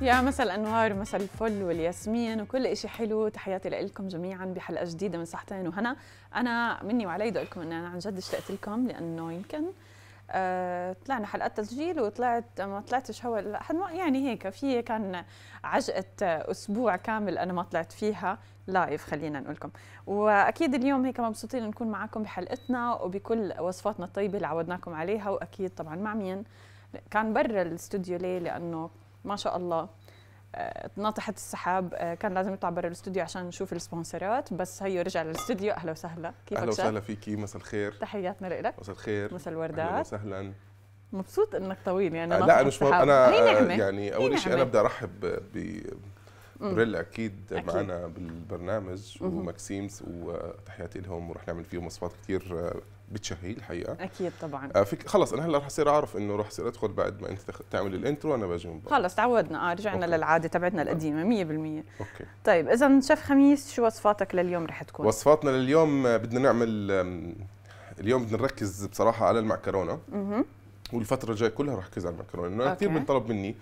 يا مساء الانوار ومساء الفل والياسمين وكل إشي حلو تحياتي لكم جميعا بحلقه جديده من صحتين وهنا انا مني وعلي بدي لكم ان انا عن جد اشتقت لكم لانه يمكن آه طلعنا حلقات تسجيل وطلعت ما طلعتش هو ما يعني هيك في كان عجقه اسبوع كامل انا ما طلعت فيها لايف خلينا نقول لكم واكيد اليوم هيك مبسوطين نكون معكم بحلقتنا وبكل وصفاتنا الطيبه اللي عودناكم عليها واكيد طبعا مع مين كان برا الاستوديو ليه لانه ما شاء الله آه، ناطحه السحاب آه، كان لازم يطلع برا الاستوديو عشان نشوف السبونسرات بس هيو رجع للاستوديو اهلا وسهلا كيفك اهلا وسهلا فيكي مساء الخير تحياتنا لك مساء الخير مساء الوردات اهلا وسهلا مبسوط انك طويل يعني آه، لا لا مش انا يعني اول شيء انا بدي ارحب بريلا أكيد, اكيد معنا بالبرنامج وماكسيمز وتحياتي لهم ورح نعمل فيهم وصفات كثير بتشهي الحقيقه اكيد طبعا آه، فيك خلص انا هلا رح اصير اعرف انه رح اصير ادخل بعد ما انت تعمل الانترو انا باجي من برا خلص تعودنا اه رجعنا أوكي. للعاده تبعتنا آه. القديمه 100% اوكي طيب اذا شيف خميس شو وصفاتك لليوم رح تكون وصفاتنا لليوم آه، بدنا نعمل اليوم بدنا نركز بصراحه على المعكرونه والفتره الجايه كلها رح ركز على المعكرونه لانه كثير بنطلب مني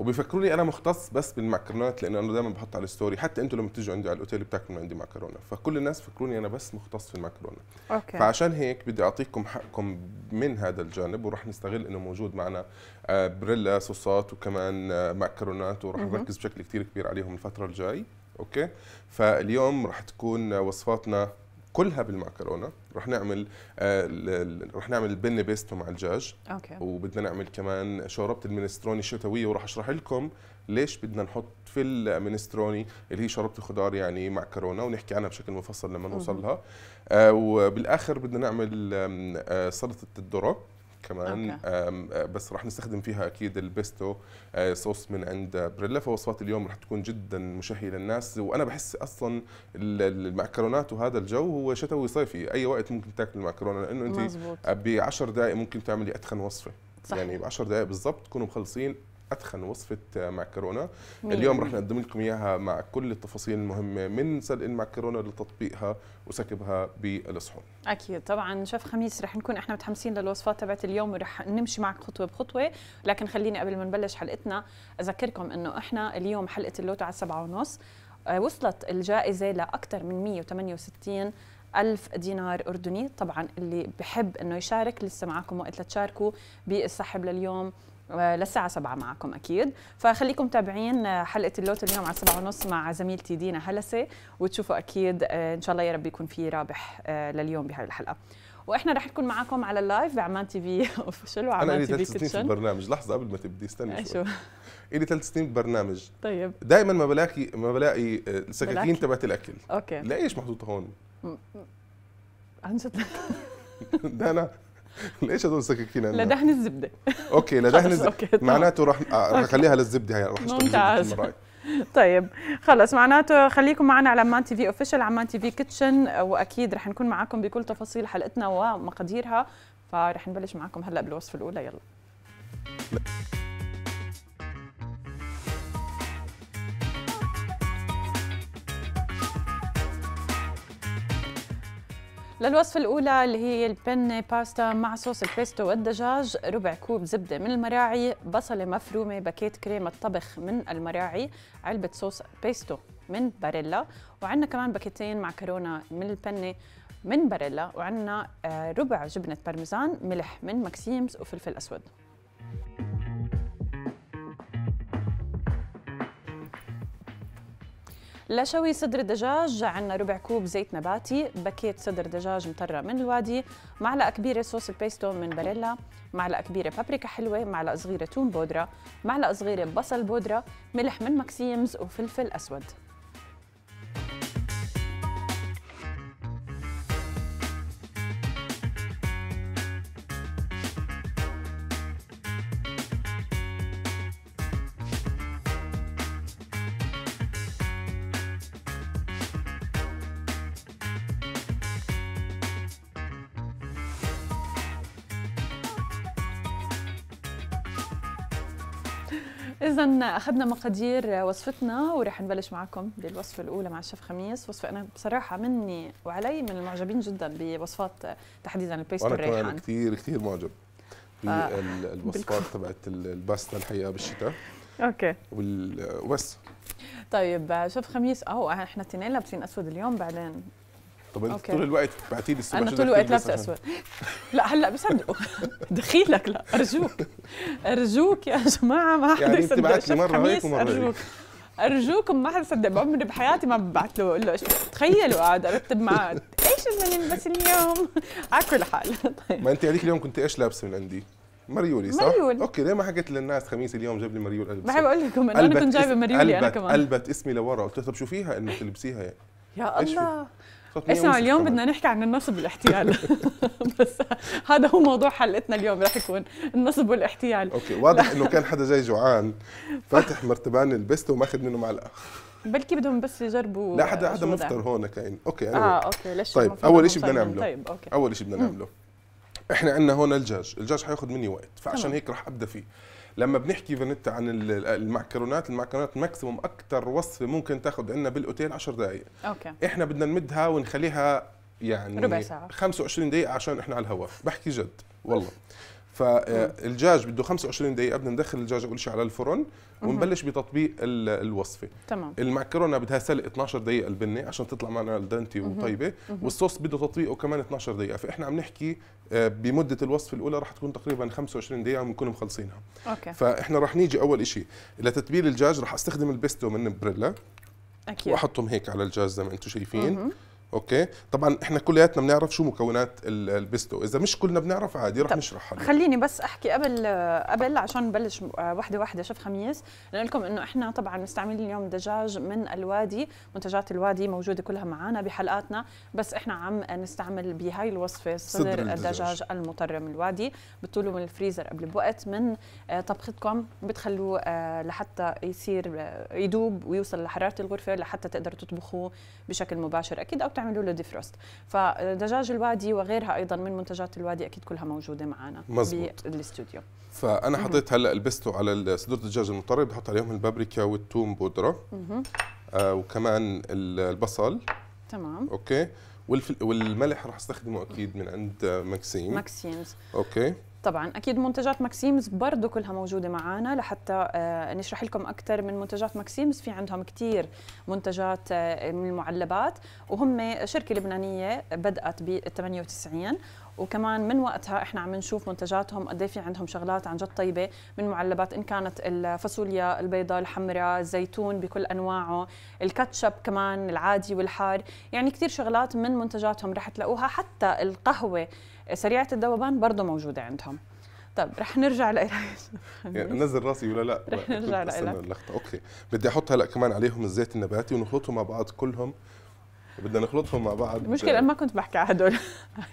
وبيفكروني انا مختص بس بالمعكرونات لان انا دايما بحط على الستوري حتى انتم لما بتيجوا عندي على الاوتيل بتاكلوا من عندي معكرونه فكل الناس فكروني انا بس مختص في المعكرونه أوكي. فعشان هيك بدي اعطيكم حقكم من هذا الجانب وراح نستغل انه موجود معنا آه، بريلا صوصات وكمان آه، معكرونات وراح نركز بشكل كثير كبير عليهم الفتره الجاي اوكي فاليوم راح تكون وصفاتنا كلها بالمعكرونه رح نعمل آه رح نعمل البني بيستو مع الدجاج اوكي وبدنا نعمل كمان شوربه المنستروني الشتويه وراح اشرح لكم ليش بدنا نحط في المنستروني اللي هي شوربه الخضار يعني معكرونه ونحكي عنها بشكل مفصل لما نوصل لها آه وبالاخر بدنا نعمل آه سلطه الذره كمان آه، بس راح نستخدم فيها اكيد البيستو آه، صوص من عند بريلا فوصفات اليوم راح تكون جدا مشهيه للناس وانا بحس اصلا المعكرونات وهذا الجو هو شتوي صيفي اي وقت ممكن تاكل المعكرونه لانه انت ب 10 دقائق ممكن تعملي اتخن وصفه صح. يعني ب 10 دقائق بالضبط تكونوا مخلصين اتخن وصفه آه، معكرونه اليوم رح نقدم لكم اياها مع كل التفاصيل المهمه من سلق المعكرونه لتطبيقها وسكبها بالصحون اكيد طبعا شيف خميس رح نكون احنا متحمسين للوصفات تبعت اليوم ورح نمشي معك خطوه بخطوه لكن خليني قبل ما نبلش حلقتنا اذكركم انه احنا اليوم حلقه اللوتو على سبعة ونص آه، وصلت الجائزه لاكثر من 168 ألف دينار أردني طبعا اللي بحب أنه يشارك لسه معكم وقت لتشاركوا بالسحب لليوم آه، للساعة 7 معكم أكيد فخليكم متابعين آه، حلقة اللوتو اليوم على سبعة ونص مع زميلتي دينا هلسة وتشوفوا أكيد آه، إن شاء الله يا رب يكون في رابح لليوم بهاي الحلقة واحنا رح نكون معكم على اللايف بعمان تي في اوفشل وعمان تي في كيتشن انا لي ثلاث سنين في البرنامج لحظه قبل ما تبدي استني شو الي ثلاث سنين البرنامج طيب دائما ما بلاقي ما بلاقي السكاكين تبعت الاكل اوكي ليش محطوطه هون؟ عن جد ده انا ليش هدول سكاكين عندنا؟ لدهن الزبده اوكي لدهن الزبده طيب. معناته راح آه، طيب. اخليها للزبده هي راح اشتغل ممتاز طيب خلص معناته خليكم معنا على مان تي في اوفيشال عمان تي في كيتشن واكيد رح نكون معكم بكل تفاصيل حلقتنا ومقاديرها فرح نبلش معكم هلا بالوصفه الاولى يلا للوصفة الأولى اللي هي البنة باستا مع صوص البيستو والدجاج ربع كوب زبدة من المراعي بصلة مفرومة باكيت كريمة طبخ من المراعي علبة صوص بيستو من باريلا وعندنا كمان باكيتين معكرونة من البنة من باريلا وعندنا آه، ربع جبنة بارميزان ملح من ماكسيمز وفلفل أسود لشوي صدر الدجاج عندنا ربع كوب زيت نباتي بكيت صدر دجاج مطرة من الوادي معلقه كبيره صوص البيستون من باريلا معلقه كبيره بابريكا حلوه معلقه صغيره توم بودره معلقه صغيره بصل بودره ملح من ماكسيمز وفلفل اسود إذا أخذنا مقادير وصفتنا ورح نبلش معكم بالوصفة الأولى مع الشيف خميس، وصفة أنا بصراحة مني وعلي من المعجبين جدا بوصفات تحديدا البيست الريحان أنا كثير كثير معجب بالوصفات تبعت الباستا الحقيقة بالشتاء اوكي وبس طيب شيف خميس أو احنا الاثنين لابسين اسود اليوم بعدين طب انت طول الوقت بعتي لي انا طول الوقت لابسه اسود لا هلا بصدقوا دخيلك لا ارجوك ارجوك يا جماعه ما حدا يعني يصدق مره هيك ومره ارجوك ارجوكم ما حدا صدق بعمري بحياتي ما ببعث له اقول له تخيلوا قاعد ارتب معاه ايش بدنا نلبس اليوم على كل حال طيب ما انت هذيك اليوم كنت ايش لابسه من عندي؟ مريولي صح؟ مريول اوكي ليه ما حكيت للناس خميس اليوم جاب لي مريول البسه؟ بحب اقول لكم انه انا كنت جايبه مريولي انا كمان قلبت اسمي لورا قلت لها طب شو فيها انه تلبسيها يعني؟ يا الله اسمع اليوم بدنا نحكي عن النصب والاحتيال بس هذا هو موضوع حلقتنا اليوم رح يكون النصب والاحتيال اوكي واضح انه كان حدا جاي جوعان فاتح مرتبان البستو وماخذ منه معلقه بلكي بدهم بس يجربوا لا حدا حدا مفطر هون كاين اوكي أنا اه اوكي ليش طيب اول شيء بدنا طيب، نعمله طيب اوكي اول شيء بدنا نعمله احنا عندنا هون الجاج الجاج حياخذ مني وقت فعشان هيك رح ابدا فيه لما بنحكي فانيتا عن المعكرونات المعكرونات ماكسيموم اكثر وصفه ممكن تاخذ عندنا بالاوتيل 10 دقائق اوكي احنا بدنا نمدها ونخليها يعني ربع ساعه 25 دقيقه عشان احنا على الهواء بحكي جد والله فالدجاج بده 25 دقيقه بدنا ندخل الدجاج اول شيء على الفرن ونبلش بتطبيق الوصفه تمام المعكرونه بدها سلق 12 دقيقه البنه عشان تطلع معنا الدنتي وطيبه والصوص بده تطبيقه كمان 12 دقيقه فاحنا عم نحكي آه، بمده الوصفه الاولى رح تكون تقريبا 25 دقيقه وبنكون مخلصينها أوكي. فاحنا رح نيجي اول شيء لتتبيل الدجاج رح استخدم البيستو من بريلا اكيد واحطهم هيك على الدجاج زي ما انتم شايفين اوكي طبعا احنا كلياتنا بنعرف شو مكونات البيستو اذا مش كلنا بنعرف عادي رح نشرحها خليني بس احكي قبل قبل عشان نبلش وحده وحده شوف خميس نقول لكم انه احنا طبعا مستعملين اليوم دجاج من الوادي منتجات الوادي موجوده كلها معنا بحلقاتنا بس احنا عم نستعمل بهاي الوصفه صدر, صدر الدجاج. الدجاج المطرم الوادي بتطلوه من الفريزر قبل بوقت من آه، طبختكم بتخلوه آه، لحتى يصير آه، يدوب ويوصل لحراره الغرفه لحتى تقدروا تطبخوه بشكل مباشر اكيد او بتعملوا له ديفروست فدجاج الوادي وغيرها ايضا من منتجات الوادي اكيد كلها موجوده معنا مزبوط. بالاستوديو فانا حطيت هلا البستو على صدور الدجاج المضطرب بحط عليهم البابريكا والثوم بودره آه وكمان البصل تمام اوكي والملح راح استخدمه اكيد من عند ماكسيم ماكسيمز اوكي طبعا اكيد منتجات ماكسيمز برضه كلها موجوده معنا لحتى آه، نشرح لكم اكثر من منتجات ماكسيمز في عندهم كثير منتجات آه، من المعلبات وهم شركه لبنانيه بدات ب 98 وكمان من وقتها احنا عم نشوف منتجاتهم قد إيه في عندهم شغلات عن جد طيبه من معلبات ان كانت الفاصوليا البيضاء الحمراء الزيتون بكل انواعه الكاتشب كمان العادي والحار يعني كثير شغلات من منتجاتهم رح تلاقوها حتى القهوه سريعه الذوبان برضه موجوده عندهم طب رح نرجع لإلك نزل راسي ولا لا رح نرجع لإلك اوكي بدي احط هلا كمان عليهم الزيت النباتي ونخلطهم مع بعض كلهم بدنا نخلطهم مع بعض المشكلة أنا ما كنت بحكي على هدول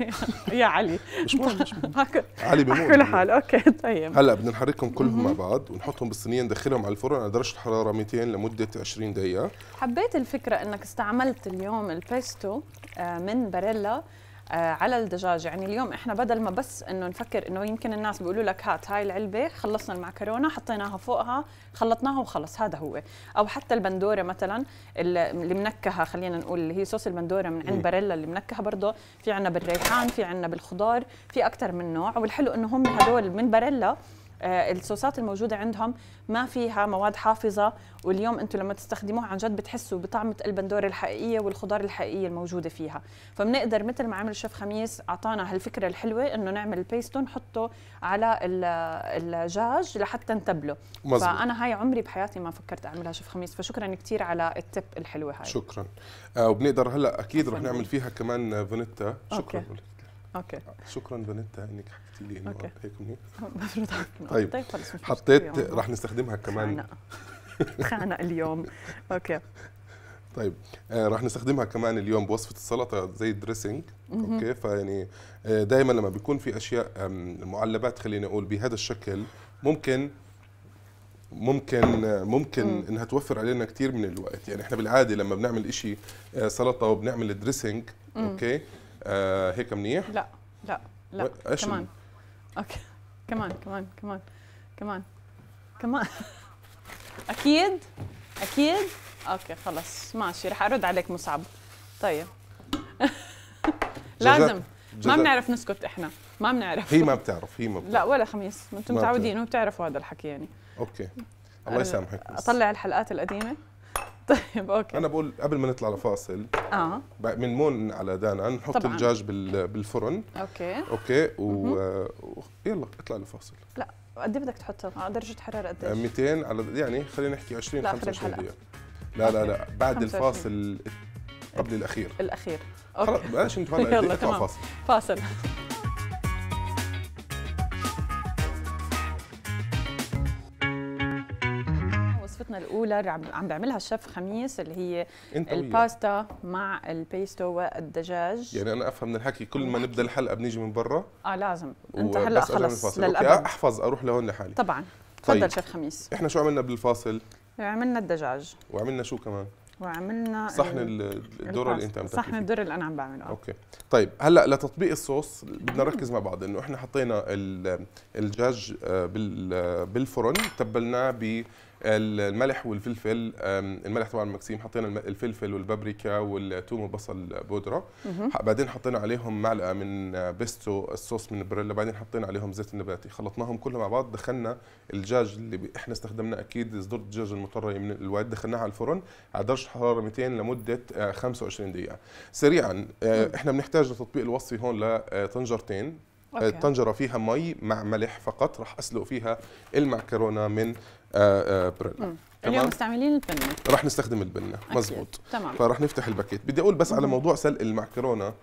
يا علي مش مش علي بموت كل حال أوكي طيب هلا بدنا نحركهم كلهم مع بعض ونحطهم بالصينية ندخلهم على الفرن على درجة حرارة 200 لمدة 20 دقيقة حبيت الفكرة إنك استعملت اليوم البيستو آه، من باريلا آه، على الدجاج يعني اليوم احنا بدل ما بس انه نفكر انه يمكن الناس بيقولوا لك هات هاي العلبه خلصنا المعكرونه حطيناها فوقها خلطناها وخلص هذا هو او حتى البندوره مثلا اللي منكهه خلينا نقول اللي هي صوص البندوره من عند إيه. باريلا اللي منكهه برضه في عندنا بالريحان في عندنا بالخضار في اكثر من نوع والحلو انه هم هدول من باريلا آه، الصوصات الموجوده عندهم ما فيها مواد حافظه واليوم انتم لما تستخدموها عن جد بتحسوا بطعمه البندوره الحقيقيه والخضار الحقيقيه الموجوده فيها فبنقدر مثل ما عمل الشيف خميس اعطانا هالفكره الحلوه انه نعمل البيستو نحطه على الدجاج لحتى نتبله مزبوط. فانا هاي عمري بحياتي ما فكرت اعملها شيف خميس فشكرا كثير على التب الحلوه هاي شكرا آه وبنقدر هلا اكيد رح نعمل فيها كمان فانيتا شكرا أوكي. اوكي شكرا فانيتا انك تيجي هنا هيك منيح مفروض طيب طيب خلص حطيت راح نستخدمها كمان خانق اليوم اوكي طيب آه راح نستخدمها كمان اليوم بوصفه السلطه زي الدريسنج اوكي فيعني آه دائما لما بيكون في اشياء معلبات خليني اقول بهذا الشكل ممكن ممكن آه، ممكن مم. انها توفر علينا كثير من الوقت يعني احنا بالعاده لما بنعمل شيء آه، سلطه وبنعمل دريسنج اوكي آه هيك منيح لا لا لا كمان اوكي كمان كمان كمان كمان كمان اكيد اكيد اوكي خلص ماشي رح ارد عليك مصعب طيب لازم جزء. ما بنعرف نسكت احنا ما بنعرف هي ما بتعرف هي ما بتعرف. لا ولا خميس انتم متعودين وبتعرفوا هذا الحكي يعني اوكي الله يسامحك اطلع الحلقات القديمه طيب اوكي انا بقول قبل ما نطلع لفاصل اه بنمون على دانا نحط طبعاً. الدجاج بالفرن اوكي اوكي و... و... يلا اطلع لفاصل لا قد ايه بدك تحطه؟ آه، على درجه حراره قد 200 على يعني خلينا نحكي 20 25 دقيقه لا لا لا بعد الفاصل قبل الاخير الاخير اوكي خلص بلاش نتفرج يلا تمام فاصل فاصل الاولى عم بيعملها الشيف خميس اللي هي الباستا مع البيستو والدجاج يعني انا افهم من الحكي كل ما نبدا الحلقه بنيجي من برا اه لازم انت هلا خلص للابد احفظ اروح لهون لحالي طبعا طيب. تفضل طيب. شيف خميس احنا شو عملنا بالفاصل عملنا الدجاج وعملنا شو كمان وعملنا صحن الدور اللي انت عم صحن الدور اللي انا عم بعمله اوكي طيب هلا لتطبيق الصوص بدنا نركز مع بعض انه احنا حطينا الدجاج آه، بالفرن تبلناه الملح والفلفل الملح طبعا مكسيم حطينا الفلفل والبابريكا والثوم والبصل بودره بعدين حطينا عليهم معلقه من بيستو الصوص من بريلا بعدين حطينا عليهم زيت النباتي خلطناهم كلهم مع بعض دخلنا الدجاج اللي احنا استخدمناه اكيد صدور الدجاج المطريه من الواد دخلناها على الفرن على درجه حراره 200 لمده 25 آه، دقيقه سريعا آه، احنا بنحتاج لتطبيق الوصفه هون لطنجرتين آه، أوكي. الطنجره فيها مي مع ملح فقط راح اسلق فيها المعكرونه من آه، آه، بريلا اليوم مستعملين البنه راح نستخدم البنه مزبوط تمام فراح نفتح الباكيت بدي اقول بس على موضوع سلق المعكرونه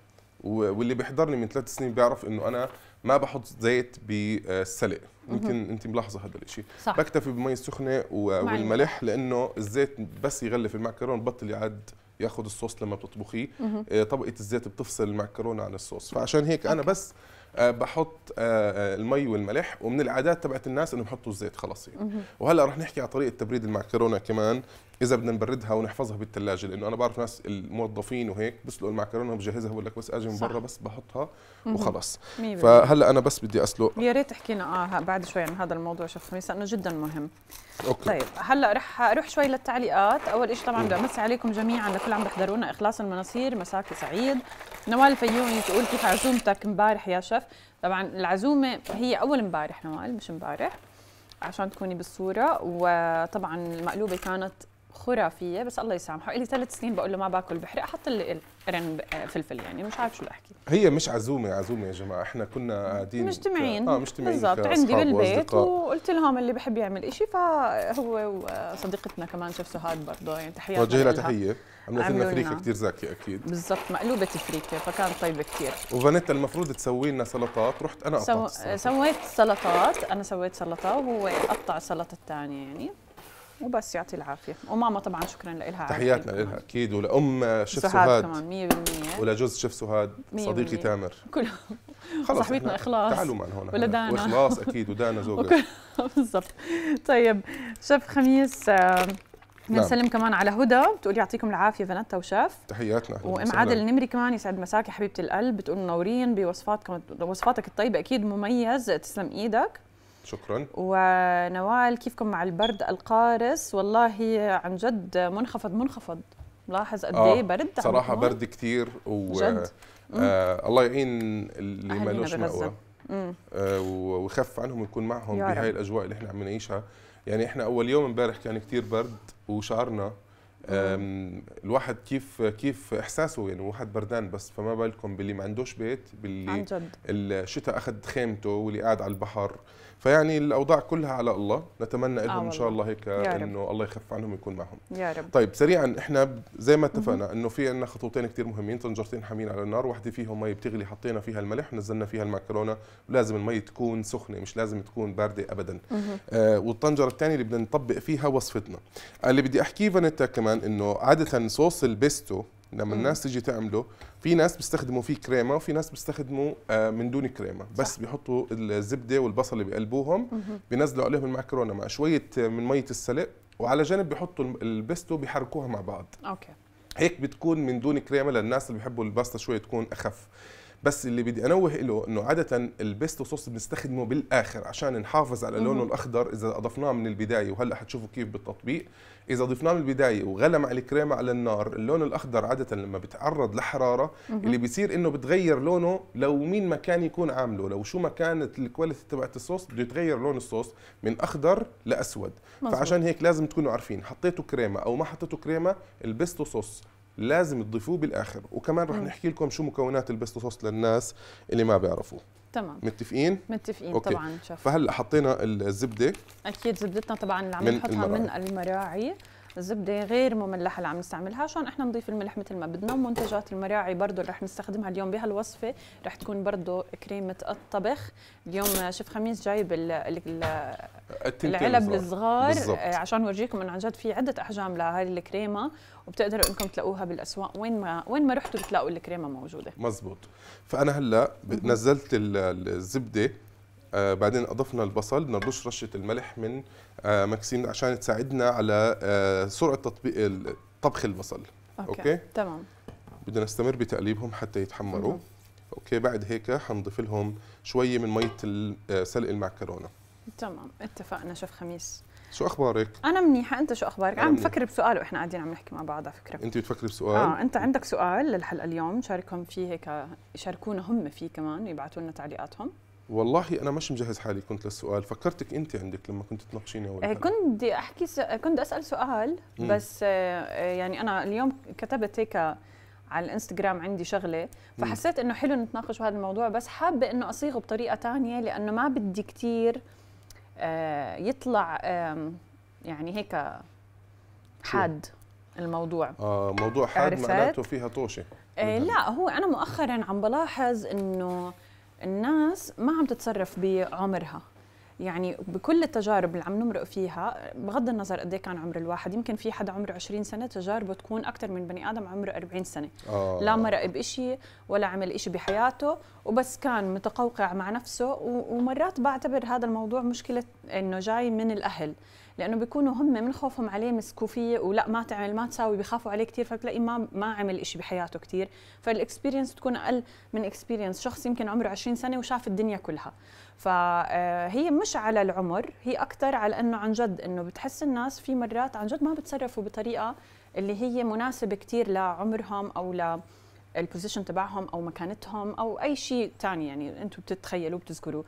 واللي بيحضرني من ثلاث سنين بيعرف انه انا ما بحط زيت بالسلق يمكن انت ملاحظه هذا الشيء بكتفي بالمي السخنه والملح لانه الزيت بس يغلف المعكرونه بطل يعد ياخذ الصوص لما بتطبخيه آه، طبقه الزيت بتفصل المعكرونه عن الصوص فعشان هيك انا بس آه، بحط آه، آه، المي والملح ومن العادات تبعت الناس انه بحطوا الزيت خلاص يعني. وهلا رح نحكي على طريقه تبريد المعكرونه كمان اذا بدنا نبردها ونحفظها بالثلاجه لانه انا بعرف ناس الموظفين وهيك بسلق المعكرونه بجهزها بقول لك بس اجي من برا بس بحطها وخلص فهلا انا بس بدي اسلق يا ريت تحكي لنا اه بعد شوي عن هذا الموضوع شوف خميس لانه جدا مهم أوكي. طيب هلا رح اروح شوي للتعليقات اول شيء طبعا بدي امسي عليكم جميعا لكل عم بيحضرونا اخلاص المناصير مساك سعيد نوال الفيومي تقول كيف عزومتك امبارح يا شيف طبعا العزومه هي اول امبارح نوال مش امبارح عشان تكوني بالصورة وطبعا المقلوبة كانت خرافيه بس الله يسامحه لي ثلاث سنين بقول له ما باكل بحرق احط لي قرن آه، فلفل يعني مش عارف شو احكي هي مش عزومه عزومه يا جماعه احنا كنا قاعدين مجتمعين اه مجتمعين بالضبط عندي بالبيت وقلت لهم اللي بحب يعمل شيء فهو وصديقتنا كمان شيف سهاد برضه يعني تحياتي وجه لها تحيه عملت لنا فريكه كثير زاكيه اكيد بالضبط مقلوبه فريكه فكانت طيبه كثير وفانيتا المفروض تسوي لنا سلطات رحت انا قطعت سو... سويت سلطات انا سويت سلطه وهو قطع السلطه الثانيه يعني وبس يعطي العافيه وماما طبعا شكرا لها تحياتنا لها اكيد ولام شيف سهاد كمان 100% ولجوز شيف سهاد صديقي تامر كلهم خلص صاحبتنا اخلاص تعالوا معنا هون واخلاص اكيد ودانا زوجها بالضبط طيب شيف خميس آه، نعم. بنسلم نعم. كمان على هدى بتقول يعطيكم العافيه فنتا وشاف تحياتنا وام عادل النمري كمان يسعد مساكي حبيبه القلب بتقول منورين بوصفاتكم وصفاتك الطيبه اكيد مميز تسلم ايدك شكرا ونوال كيفكم مع البرد القارس والله عن جد منخفض منخفض ملاحظ قد ايه آه برد صراحه برد كثير و آه الله يعين اللي لهش مأوى آه ويخف عنهم ويكون معهم بهاي الاجواء اللي احنا عم نعيشها يعني احنا اول يوم امبارح كان كثير برد وشعرنا الواحد كيف كيف احساسه يعني واحد بردان بس فما بالكم باللي ما عندوش بيت باللي عن جد الشتاء اخذ خيمته واللي قاعد على البحر فيعني الاوضاع كلها على الله نتمنى لهم آه ان شاء الله هيك انه الله يخف عنهم ويكون معهم يا رب طيب سريعا احنا زي ما اتفقنا انه في عندنا خطوتين كثير مهمين طنجرتين حامين على النار واحده فيهم مي بتغلي حطينا فيها الملح ونزلنا فيها المعكرونه ولازم المي تكون سخنه مش لازم تكون بارده ابدا آه والطنجره الثانيه اللي بدنا نطبق فيها وصفتنا اللي بدي احكيه فانيتا كمان انه عاده صوص البيستو لما الناس تيجي تعمله في ناس بيستخدموا فيه كريمه وفي ناس بيستخدموا آه، من دون كريمه بس صح. بيحطوا الزبده والبصل اللي بقلبوهم بينزلوا عليهم المعكرونه مع شويه آه، من ميه السلق وعلى جنب بيحطوا البيستو بيحركوها مع بعض اوكي هيك بتكون من دون كريمه للناس اللي بيحبوا الباستا شوي تكون اخف بس اللي بدي انوه له انه عاده البيستو صوص بنستخدمه بالاخر عشان نحافظ على لونه الاخضر اذا اضفناه من البدايه وهلا حتشوفوا كيف بالتطبيق اذا ضفناه من البدايه وغلم على الكريمه على النار اللون الاخضر عاده لما بتعرض لحراره اللي بيصير انه بتغير لونه لو مين ما كان يكون عامله لو شو ما كانت الكواليتي تبعت الصوص بده يتغير لون الصوص من اخضر لاسود مزبوط. فعشان هيك لازم تكونوا عارفين حطيتوا كريمه او ما حطيتوا كريمه البيستو صوص لازم تضيفوه بالاخر وكمان رح نحكي لكم شو مكونات البيستو صوص للناس اللي ما بيعرفوه تمام متفقين متفقين أوكي. طبعا شوف فهلا حطينا الزبده اكيد زبدتنا طبعا اللي عم نحطها من المراعي زبده غير مملحه اللي عم نستعملها عشان احنا نضيف الملح مثل ما بدنا ومنتجات المراعي برضه اللي رح نستخدمها اليوم بهالوصفه رح تكون برضه كريمه الطبخ اليوم شيف خميس جايب ال ال العلب الصغار آه، عشان نورجيكم انه عن جد في عده احجام لهي الكريمه وبتقدروا انكم تلاقوها بالاسواق وين ما وين ما رحتوا بتلاقوا الكريمه موجوده مزبوط فانا هلا نزلت الزبده آه، بعدين اضفنا البصل بدنا نرش رشه الملح من آه، ماكسيم عشان تساعدنا على آه، سرعه تطبيق طبخ البصل اوكي, تمام بدنا نستمر بتقليبهم حتى يتحمروا اوكي بعد هيك حنضيف لهم شويه من ميه سلق المعكرونه تمام اتفقنا شوف خميس شو اخبارك؟ انا منيحه، انت شو اخبارك؟ انا عم بفكر بسؤال واحنا قاعدين عم نحكي مع بعض على فكره انت بتفكري بسؤال؟ اه انت عندك سؤال للحلقه اليوم شاركهم فيه هيك شاركونا هم فيه كمان يبعثوا لنا تعليقاتهم والله انا مش مجهز حالي كنت للسؤال فكرتك انت عندك لما كنت تناقشيني اول آه، كنت بدي احكي س... كنت اسال سؤال بس آه، آه، يعني انا اليوم كتبت هيك على الانستغرام عندي شغله فحسيت انه حلو نتناقش بهذا الموضوع بس حابه انه اصيغه بطريقه تانية لانه ما بدي كثير يطلع يعني هيك حاد الموضوع آه موضوع حاد معناته فيها طوشه آه لا هو انا مؤخرا عم بلاحظ انه الناس ما عم تتصرف بعمرها يعني بكل التجارب اللي عم نمرق فيها بغض النظر قد إيه كان عمر الواحد يمكن في حدا عمره 20 سنه تجاربه تكون اكثر من بني ادم عمره 40 سنه أوه. لا مرق بشيء ولا عمل شيء بحياته وبس كان متقوقع مع نفسه ومرات بعتبر هذا الموضوع مشكله انه جاي من الاهل لانه بيكونوا هم من خوفهم عليه مسكوا فيه ولا ما تعمل ما تساوي بخافوا عليه كثير فبتلاقي ما ما عمل شيء بحياته كثير فالاكسبيرينس تكون اقل من اكسبيرينس شخص يمكن عمره 20 سنه وشاف الدنيا كلها فهي مش على العمر هي اكثر على انه عن جد انه بتحس الناس في مرات عن جد ما بتصرفوا بطريقه اللي هي مناسبه كثير لعمرهم او ل البوزيشن تبعهم او مكانتهم او اي شيء ثاني يعني انتم بتتخيلوا بتذكروا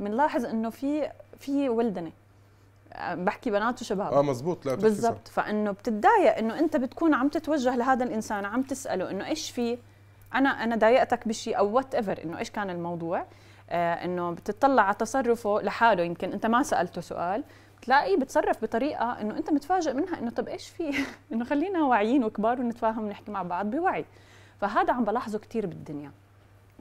بنلاحظ انه في في ولدنه آه، بحكي بنات وشباب اه مزبوط لا بالضبط فانه بتتضايق انه انت بتكون عم تتوجه لهذا الانسان عم تساله انه ايش في انا انا ضايقتك بشيء او وات ايفر انه ايش كان الموضوع آه، انه بتطلع على تصرفه لحاله يمكن انت ما سالته سؤال بتلاقيه بتصرف بطريقه انه انت متفاجئ منها انه طب ايش في انه خلينا واعيين وكبار ونتفاهم ونحكي مع بعض بوعي فهذا عم بلاحظه كثير بالدنيا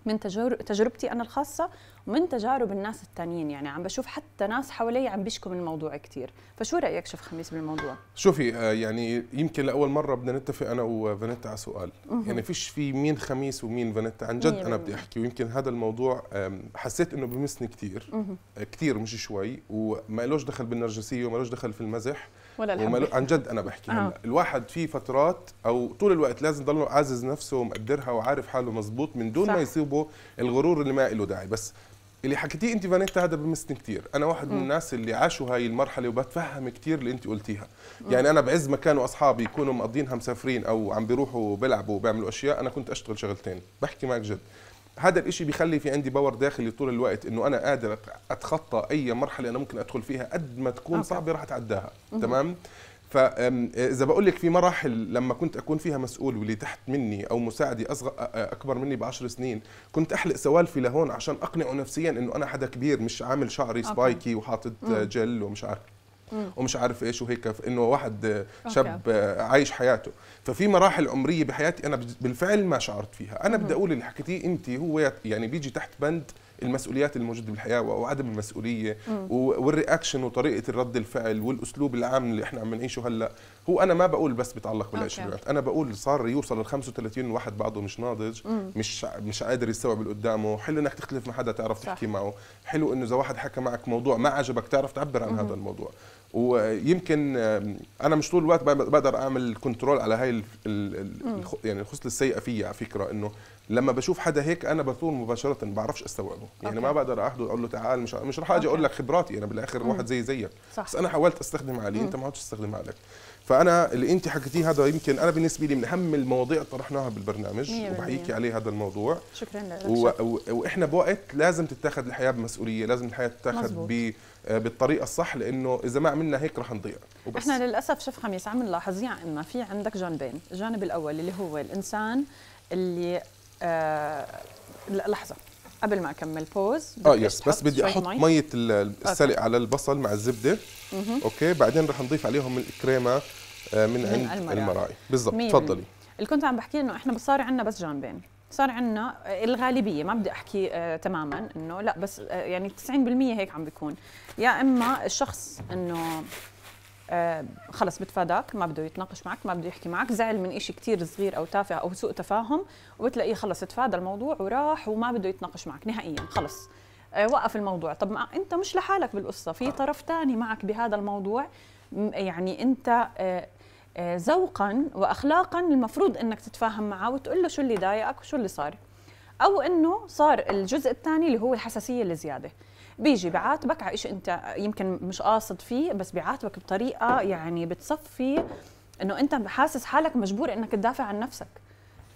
من تجربتي انا الخاصه ومن تجارب الناس التانيين يعني عم بشوف حتى ناس حوالي عم بيشكوا من الموضوع كثير فشو رايك شوف خميس بالموضوع شوفي آه، يعني يمكن لاول مره بدنا نتفق انا وفانيتا على سؤال يعني فيش في مين خميس ومين فانيتا عن جد انا بدي احكي ويمكن هذا الموضوع حسيت انه بمسني كثير آه، كثير مش شوي وما لهش دخل بالنرجسيه وما لهش دخل في المزح ولا عن جد انا بحكي آه. الواحد في فترات او طول الوقت لازم يضل عازز نفسه ومقدرها وعارف حاله مزبوط من دون صح. ما يصيبه الغرور اللي ما له داعي بس اللي حكيتيه انت فانيتا هذا بمسني كثير انا واحد من الناس اللي عاشوا هاي المرحله وبتفهم كثير اللي انت قلتيها يعني انا بعز ما كانوا اصحابي يكونوا مقضينها مسافرين او عم بيروحوا بيلعبوا وبيعملوا اشياء انا كنت اشتغل شغلتين بحكي معك جد هذا الإشي بيخلي في عندي باور داخلي طول الوقت انه انا قادر اتخطى اي مرحله انا ممكن ادخل فيها قد ما تكون أوكي. صعبه راح اتعداها تمام فاذا بقول لك في مراحل لما كنت اكون فيها مسؤول واللي تحت مني او مساعدي اصغر اكبر مني بعشر سنين كنت احلق سوالفي لهون عشان اقنعه نفسيا انه انا حدا كبير مش عامل شعري أوكي. سبايكي وحاطط جل ومش عارف ومش عارف ايش وهيك انه واحد شاب عايش حياته ففي مراحل عمريه بحياتي انا بالفعل ما شعرت فيها انا بدي اقول اللي حكيتيه انت هو يعني بيجي تحت بند المسؤوليات الموجوده بالحياه وعدم المسؤوليه والرياكشن وطريقه الرد الفعل والاسلوب العام اللي احنا عم نعيشه هلا هو انا ما بقول بس بتعلق بالعشرينات انا بقول صار يوصل ال 35 واحد بعضه مش ناضج مم. مش مش قادر يستوعب اللي قدامه حلو انك تختلف مع حدا تعرف تحكي معه حلو انه اذا واحد حكى معك موضوع ما عجبك تعرف تعبر عن مم. هذا الموضوع ويمكن انا مش طول الوقت بقدر اعمل كنترول على هاي يعني الخصله السيئه فيا على فكره انه لما بشوف حدا هيك انا بثور مباشره ما بعرفش استوعبه يعني أوكي. ما بقدر اخده اقول له تعال مش مش رح اجي اقول لك خبراتي انا بالاخر واحد زي زيك بس انا حاولت استخدم علي انت ما عدتش تستخدم عليك فانا اللي انت حكيتيه هذا يمكن انا بالنسبه لي من اهم المواضيع اللي طرحناها بالبرنامج وبحييكي عليه هذا الموضوع شكرا لك و... و... واحنا بوقت لازم تتاخذ الحياه بمسؤوليه لازم الحياه تتاخذ ب... آه، بالطريقه الصح لانه اذا ما عملنا هيك رح نضيع وبس. احنا للاسف شوف خميس عم نلاحظ يا اما في عندك جانبين الجانب الاول اللي هو الانسان اللي آه... لحظه قبل ما اكمل بوز اه يس بس بدي احط ميه السلق على البصل مع الزبده مم. اوكي بعدين رح نضيف عليهم الكريمه آه، من, من عند المراعي, المراعي. بالضبط تفضلي اللي كنت عم بحكي انه احنا صار عندنا بس جانبين صار عندنا آه، الغالبيه ما بدي احكي آه تماما انه لا بس آه يعني 90% هيك عم بيكون يا اما الشخص انه آه خلص بتفاداك ما بده يتناقش معك ما بده يحكي معك زعل من إشي كتير صغير أو تافه أو سوء تفاهم وبتلاقيه خلص تفادى الموضوع وراح وما بده يتناقش معك نهائيا خلص آه، وقف الموضوع طب ما انت مش لحالك بالقصه في طرف ثاني معك بهذا الموضوع يعني انت آه، آه، ذوقا واخلاقا المفروض انك تتفاهم معه وتقول له شو اللي ضايقك وشو اللي صار او انه صار الجزء الثاني اللي هو الحساسيه اللي زياده بيجي بعاتبك على شيء انت يمكن مش قاصد فيه بس بعاتبك بطريقه يعني بتصفي انه انت حاسس حالك مجبور انك تدافع عن نفسك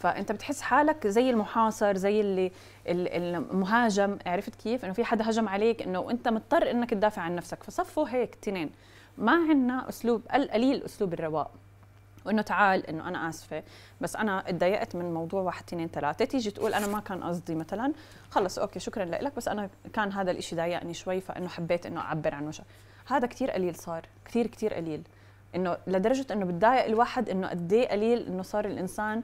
فانت بتحس حالك زي المحاصر زي اللي المهاجم عرفت كيف انه في حدا هجم عليك انه انت مضطر انك تدافع عن نفسك فصفوا هيك تنين ما عندنا اسلوب القليل اسلوب الرواق وانه تعال انه انا اسفه بس انا اتضايقت من موضوع واحد اثنين ثلاثه تيجي تقول انا ما كان قصدي مثلا خلص اوكي شكرا لك بس انا كان هذا الشيء ضايقني شوي فانه حبيت انه اعبر عن وجهي هذا كثير قليل صار كثير كثير قليل انه لدرجه انه بتضايق الواحد انه قد إيه قليل انه صار الانسان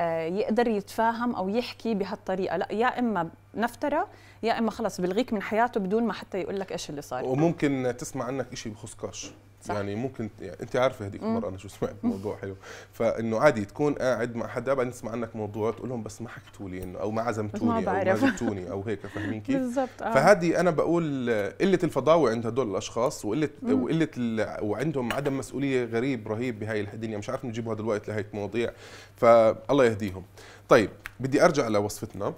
آه، يقدر يتفاهم او يحكي بهالطريقه لا يا اما نفترة يا اما خلص بلغيك من حياته بدون ما حتى يقول لك ايش اللي صار وممكن تسمع عنك شيء بخصكاش صح. يعني ممكن يعني انت عارفه هذيك المره انا شو سمعت موضوع حلو فانه عادي تكون قاعد مع حدا بعدين تسمع عنك موضوع تقول لهم بس ما حكيتوا لي انه او ما عزمتوني ما او ما جبتوني او هيك فاهمين كيف بالضبط آه. فهذه انا بقول قله الفضاوه عند هدول الاشخاص وقله مم. وقله وعندهم عدم مسؤوليه غريب رهيب بهاي الدنيا مش عارف نجيبوا هذا الوقت لهيك مواضيع فالله يهديهم طيب بدي ارجع لوصفتنا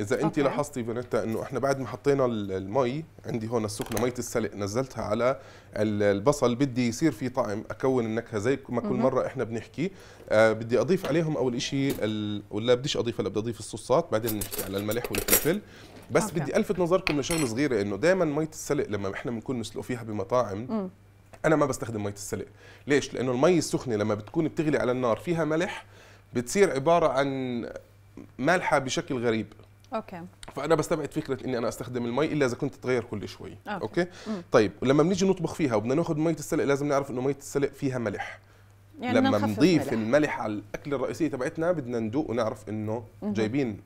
اذا انت لاحظتي فانيتا انه احنا بعد ما حطينا المي عندي هون السخنه ميه السلق نزلتها على البصل بدي يصير في طعم اكون النكهه زي ما كل مره احنا بنحكي آه بدي اضيف عليهم اول شيء ال... ولا بديش اضيف هلا بدي اضيف الصوصات بعدين نحكي على الملح والفلفل بس أوكي. بدي الفت نظركم لشغله صغيره انه دائما ميه السلق لما احنا بنكون نسلق فيها بمطاعم م. انا ما بستخدم ميه السلق ليش لانه المي السخنه لما بتكون بتغلي على النار فيها ملح بتصير عباره عن مالحه بشكل غريب اوكي فانا بستبعد فكره اني انا استخدم المي الا اذا كنت تتغير كل شوي اوكي, أوكي؟ طيب ولما بنيجي نطبخ فيها وبدنا ناخذ ميه السلق لازم نعرف انه ميه السلق فيها ملح يعني لما نضيف الملح. الملح على الاكل الرئيسيه تبعتنا بدنا ندوق ونعرف انه جايبين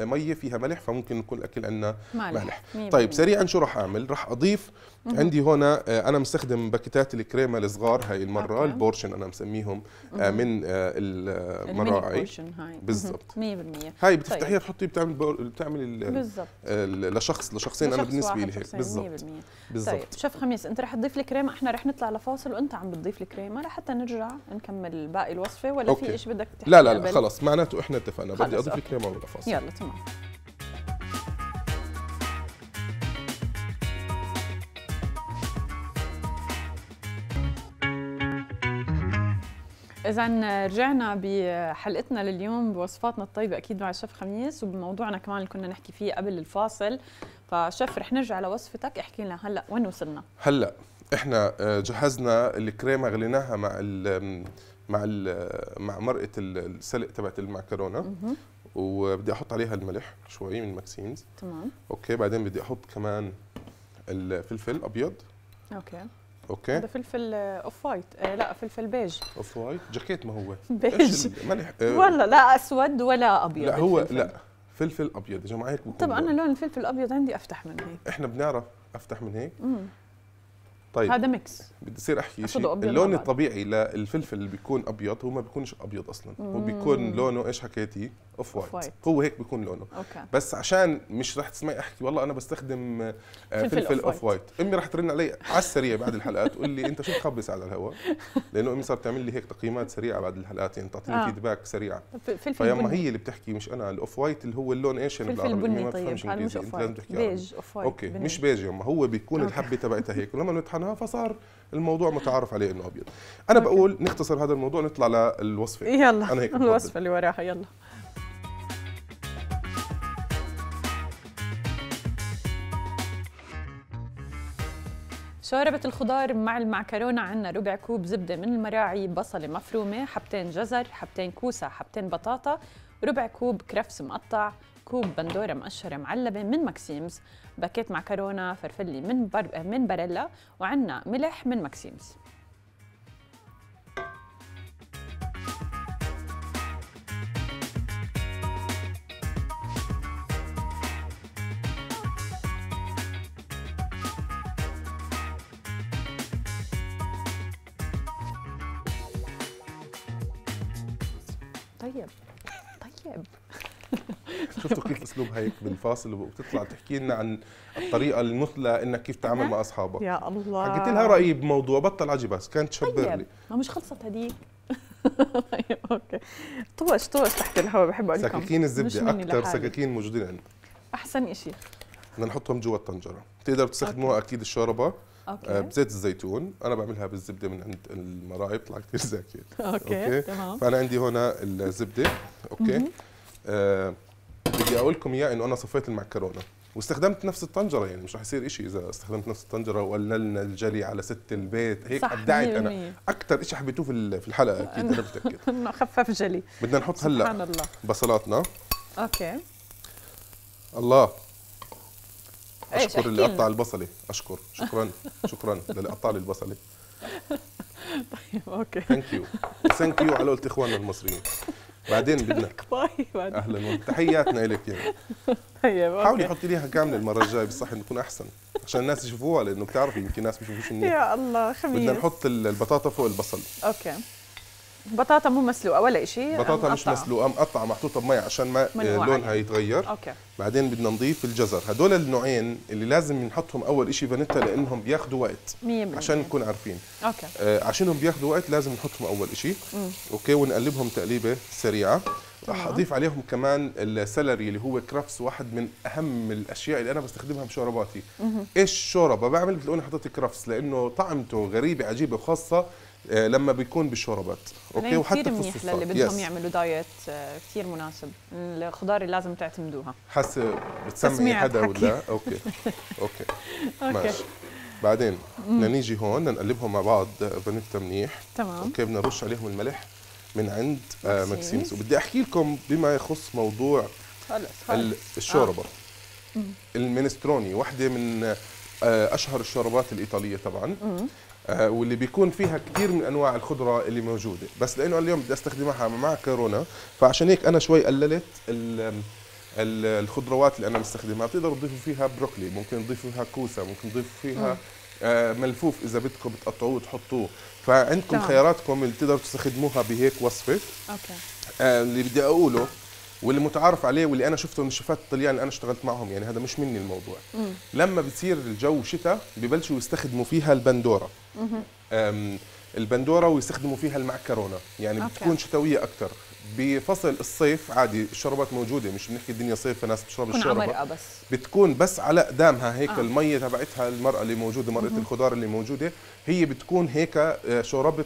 ميه فيها ملح فممكن يكون الاكل عندنا ملح. ملح طيب سريعا شو راح اعمل راح اضيف عندي هنا آه، انا مستخدم باكيتات الكريمه الصغار هاي المره البورشن انا مسميهم آه، من آه، المراعي بالضبط 100% هاي بتفتحيها طيب. بتحطيه بتعمل بتعمل بالضبط لشخص لشخصين انا بالنسبه لي هيك بالضبط طيب شوف خميس انت رح تضيف الكريمه احنا رح نطلع لفاصل وانت عم بتضيف الكريمه لحتى نرجع نكمل باقي الوصفه ولا أوكي. في شيء بدك تحكي لا لا لا خلص معناته احنا اتفقنا بدي اضيف الكريمه ولا فاصل يلا تمام إذا رجعنا بحلقتنا لليوم بوصفاتنا الطيبة أكيد مع الشيف خميس وبموضوعنا كمان اللي كنا نحكي فيه قبل الفاصل فشيف رح نرجع لوصفتك احكي لنا هلا وين وصلنا هلا احنا آه، جهزنا الكريمة غليناها مع الـ مع الـ آه، مع مرقة السلق تبعت المعكرونة وبدي احط عليها الملح شوي من ماكسيمز تمام اوكي بعدين بدي احط كمان الفلفل ابيض اوكي اوكي هذا فلفل اوف آه، وايت آه لا فلفل بيج اوف وايت جاكيت ما هو بيج ملح آه والله لا اسود ولا ابيض لا هو الفلفل. لا فلفل ابيض يا جماعه هيك طب انا لون الفلفل الابيض عندي افتح من هيك احنا بنعرف افتح من هيك مم. طيب هذا ميكس بدي اصير احكي شيء اللون الطبيعي للفلفل اللي بيكون ابيض هو ما بيكونش ابيض اصلا مم. هو بيكون لونه ايش حكيتي اوف وايت هو هيك بيكون لونه أوكي. بس عشان مش رح تسمعي احكي والله انا بستخدم آه، فلفل اوف وايت امي رح ترن علي على السريع بعد الحلقات تقول لي انت شو بتخبص على الهواء لانه امي صارت تعمل لي هيك تقييمات سريعه بعد الحلقات يعني تعطيني آه. فيدباك سريع فيما هي اللي بتحكي مش انا الاوف وايت اللي هو اللون ايش يعني بالعربي بني ما بفهمش طيب. انجليزي انت لازم تحكي يعني. بيج اوف وايت اوكي بني. مش بيج يما يعني هو بيكون أوكي. الحبه تبعتها هيك ولما نطحنها فصار الموضوع متعارف عليه انه ابيض انا بقول نختصر هذا الموضوع نطلع للوصفه يلا انا هيك الوصفه اللي وراها يلا شوربة الخضار مع المعكرونة عندنا ربع كوب زبدة من المراعي بصلة مفرومة حبتين جزر حبتين كوسة حبتين بطاطا ربع كوب كرفس مقطع كوب بندوره مقشره معلبه من ماكسيمز باكيت معكرونه فرفلي من بر... من بريلا وعندنا ملح من ماكسيمز طيب طيب شفتوا كيف اسلوب هيك بالفاصل وبتطلع تحكي لنا عن الطريقه المثلى انك كيف تتعامل مع اصحابك يا الله حكيت لها رايي بموضوع بطل بس كانت تشبر طيب. لي طيب. ما مش خلصت هديك طيب اوكي طوش طوش تحت الهواء بحب اقول لكم سكاكين الزبده اكثر سكاكين موجودين عندنا احسن شيء بدنا نحطهم جوا الطنجره بتقدر تستخدموها اكيد الشوربه أوكي. آه، بزيت الزيتون انا بعملها بالزبده من عند المراعي بتطلع كثير زاكي أوكي. اوكي تمام فانا عندي هنا الزبده اوكي آه بدي اقول لكم اياه انه انا صفيت المعكرونه واستخدمت نفس الطنجره يعني مش رح يصير شيء اذا استخدمت نفس الطنجره وقللنا الجلي على ست البيت هيك ابدعت انا اكثر شيء حبيتوه في الحلقه اكيد انا متاكد انه خفف جلي بدنا نحط هلا سبحان الله بصلاتنا اوكي الله إيه، اشكر اللي قطع البصله اشكر شكرا شكرا للي قطع لي البصله طيب اوكي ثانك يو ثانك يو على قولة اخواننا المصريين بعدين بدنا طيب، اهلا تحياتنا لك يعني طيب حاولي حطي ليها كامله المره الجايه بالصحن تكون احسن عشان الناس يشوفوها لانه بتعرفي يمكن الناس ما يشوفوش منيح يا الله خميس بدنا نحط البطاطا فوق البصل اوكي بطاطا مو مسلوقه ولا شيء بطاطا مش مسلوقه مقطعه محطوطه بمي عشان ما آه، لونها يتغير اوكي بعدين بدنا نضيف الجزر هدول النوعين اللي لازم نحطهم اول شيء فانيتا لانهم بياخذوا وقت 100% عشان نكون عارفين اوكي آه عشانهم بياخذوا وقت لازم نحطهم اول شيء اوكي ونقلبهم تقليبه سريعه راح اضيف عليهم كمان السلري اللي هو كرفس واحد من اهم الاشياء اللي انا بستخدمها بشورباتي ايش شوربه بعمل بتلاقوني حطيت كرفس لانه طعمته غريبه عجيبه وخاصه آه، لما بيكون بالشوربات اوكي يعني وحتى كثير منيح للي بدهم يس. يعملوا دايت آه، كثير مناسب الخضار اللي لازم تعتمدوها حاسه بتسمعي حدا حكي. ولا اوكي اوكي, أوكي. ماشي بعدين بدنا نيجي هون نقلبهم مع بعض بنفتة منيح تمام اوكي بدنا نرش عليهم الملح من عند آه، ماكسيمس وبدي احكي لكم بما يخص موضوع خلص خلص الشوربه آه. المينستروني واحده من اشهر الشوربات الايطاليه طبعا مم. آه، واللي بيكون فيها كثير من انواع الخضره اللي موجوده بس لانه اليوم بدي استخدمها مع كورونا فعشان هيك انا شوي قللت الخضروات اللي انا مستخدمها بتقدروا تضيفوا فيها بروكلي ممكن تضيفوا فيها كوسه ممكن تضيفوا فيها آه، ملفوف اذا بدكم بتقطعوه وتحطوه فعندكم طبعا. خياراتكم اللي تقدروا تستخدموها بهيك وصفه اوكي آه، اللي بدي اقوله واللي متعارف عليه واللي انا شفته من شفات الطليان اللي انا اشتغلت معهم يعني هذا مش مني الموضوع مم. لما بتصير الجو شتاء ببلشوا يستخدموا فيها البندوره البندوره ويستخدموا فيها المعكرونه يعني أوكي. بتكون شتويه اكثر بفصل الصيف عادي الشربات موجوده مش بنحكي الدنيا صيف فناس بتشرب الشربة بس. بتكون بس على اقدامها هيك آه. الميه تبعتها المرأة اللي موجوده مرأة الخضار اللي موجوده هي بتكون هيك آه، شوربه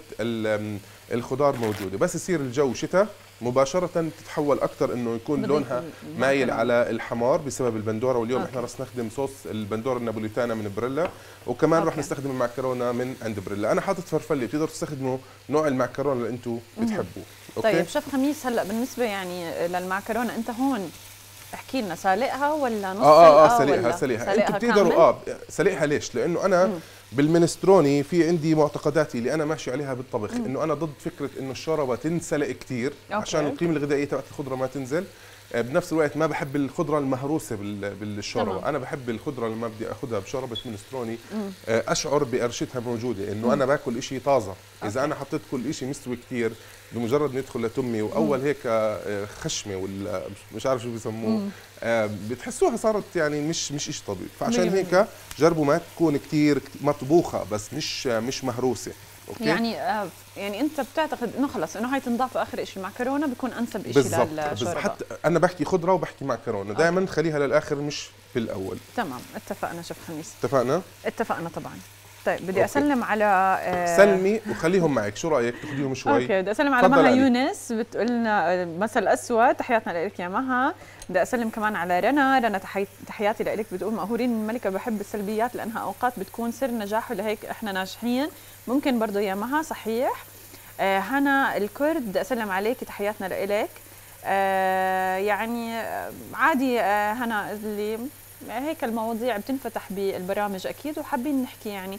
الخضار موجوده بس يصير الجو شتاء مباشره تتحول اكثر انه يكون لونها مايل على الحمار بسبب البندوره واليوم أوكي. احنا رح نستخدم صوص البندوره النابوليتانا من بريلا وكمان رح نستخدم المعكرونه من عند بريلا انا حاطط فرفلي بتقدروا تستخدموا نوع المعكرونه اللي انتم بتحبوه أوكي. طيب شيف خميس هلا بالنسبه يعني للمعكرونه انت هون احكي لنا سالقها ولا نص آه آه, اه سالقها سالقها, انتوا بتقدروا اه سالقها ليش؟ لانه انا مم. بالمنستروني في عندي معتقداتي اللي انا ماشي عليها بالطبخ انه انا ضد فكره انه الشوربه تنسلق كثير عشان القيمه الغذائيه تبعت الخضره ما تنزل آه، بنفس الوقت ما بحب الخضره المهروسه بالشوربه انا بحب الخضره لما بدي اخذها بشوربه منستروني آه، اشعر بقرشتها موجوده انه انا باكل شيء طازه اذا انا حطيت كل شيء مستوي كثير بمجرد ندخل لتمي واول هيك آه، خشمه ولا مش عارف شو بيسموه آه، بتحسوها صارت يعني مش مش شيء طبيعي فعشان هيك جربوا ما تكون كثير مطبوخه بس مش مش مهروسه أوكي؟ يعني آه يعني انت بتعتقد انه خلص انه هاي تنضاف اخر شيء المعكرونه بيكون انسب شيء للشوربه حتى انا بحكي خضره وبحكي معكرونه دائما خليها للاخر مش بالاول تمام اتفقنا شوف خميس اتفقنا اتفقنا طبعا طيب بدي اسلم أوكي. على آه سلمي وخليهم معك شو رايك تاخذيهم شوي اوكي بدي اسلم على مها يونس بتقول لنا آه، مثل اسود تحياتنا لك يا مها بدي اسلم كمان على رنا رنا تحياتي لك بتقول مقهورين الملكه بحب السلبيات لانها اوقات بتكون سر نجاح ولهيك احنا ناجحين ممكن برضه يا مها صحيح آه هنا الكرد بدي اسلم عليك تحياتنا لك آه يعني آه، عادي آه هنا اللي هيك المواضيع بتنفتح بالبرامج اكيد وحابين نحكي يعني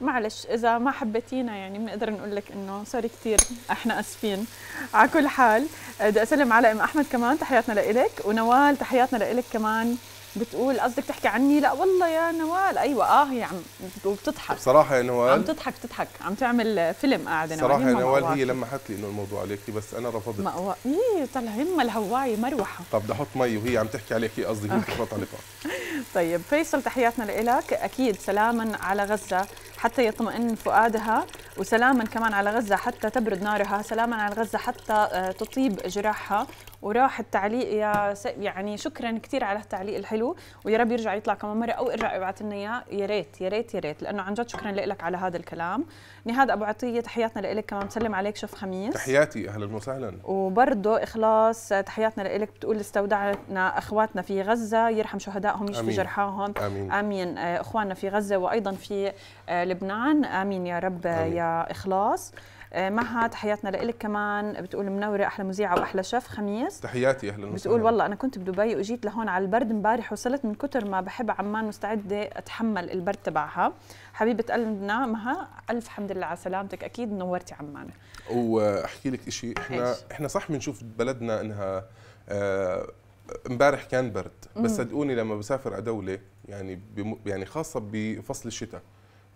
معلش اذا ما حبيتينا يعني بنقدر نقول لك انه سوري كثير احنا اسفين على كل حال بدي اسلم على ام احمد كمان تحياتنا لإلك ونوال تحياتنا لإلك كمان بتقول قصدك تحكي عني لا والله يا نوال ايوه اه هي عم بتضحك بصراحه يا نوال عم تضحك تضحك عم تعمل فيلم قاعده نوال صراحه يا نوال هي لمحت لي انه الموضوع عليكي بس انا رفضت ما هو ايه طلع هم الهواي مروحه طب بدي احط مي وهي عم تحكي عليكي قصدي هي بتحط عليك طيب فيصل تحياتنا لك اكيد سلاما على غزه حتى يطمئن فؤادها وسلاما كمان على غزة حتى تبرد نارها سلاما على غزة حتى آه، تطيب جراحها وراح التعليق يا س... يعني شكرا كثير على التعليق الحلو ويا رب يرجع يطلع كمان مره او ارجع ابعث لنا اياه يا ريت يا ريت يا ريت لانه عن جد شكرا لك على هذا الكلام نهاد ابو عطيه تحياتنا لك كمان بسلم عليك شوف خميس تحياتي اهلا وسهلا وبرضه اخلاص تحياتنا لك بتقول استودعنا اخواتنا في غزه يرحم شهدائهم يشفي جرحاهم امين امين آه، اخواننا في غزه وايضا في آه، لبنان امين يا رب أمين. يا اخلاص آه، معها تحياتنا لك كمان بتقول منوره احلى مذيعه واحلى شيف خميس تحياتي اهلا وسهلا بتقول والله انا كنت بدبي واجيت لهون على البرد امبارح وصلت من كتر ما بحب عمان مستعده اتحمل البرد تبعها حبيبه قلبنا مها الف حمد لله على سلامتك اكيد نورتي عمان واحكي لك شيء احنا إيش؟ احنا صح بنشوف بلدنا انها امبارح آه، كان برد بس صدقوني لما بسافر على دوله يعني يعني خاصه بفصل الشتاء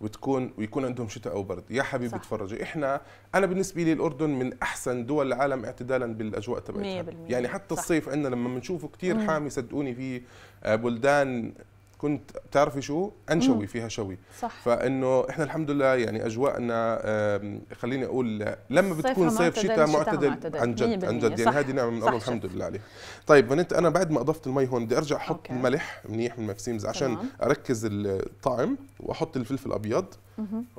وتكون ويكون عندهم شتاء او برد يا حبيبي تفرجوا تفرجي احنا انا بالنسبه لي الاردن من احسن دول العالم اعتدالا بالاجواء تبعتها يعني حتى صح. الصيف عندنا لما بنشوفه كثير حامي صدقوني في آه، بلدان كنت بتعرفي شو انشوي فيها شوي صح فانه احنا الحمد لله يعني اجواءنا خليني اقول لما بتكون صيف شتاء معتدل, معتدل عن جد عن جد يعني هذه نعمه من الله الحمد لله عليها طيب بنت انا بعد ما اضفت المي هون بدي ارجع احط ملح منيح من المفسيمز عشان طبعا. اركز الطعم واحط الفلفل الابيض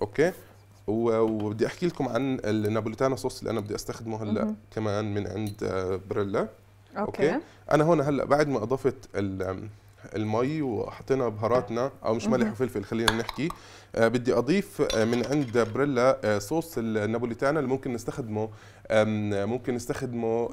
اوكي وبدي احكي لكم عن النابوليتانا صوص اللي انا بدي استخدمه هلا كمان من عند آه، بريلا اوكي, أوكي. انا هون هلا بعد ما اضفت المي وحطينا بهاراتنا او مش ملح وفلفل خلينا نحكي آه، بدي اضيف آه، من عند بريلا آه، صوص النابوليتانا اللي ممكن نستخدمه ممكن نستخدمه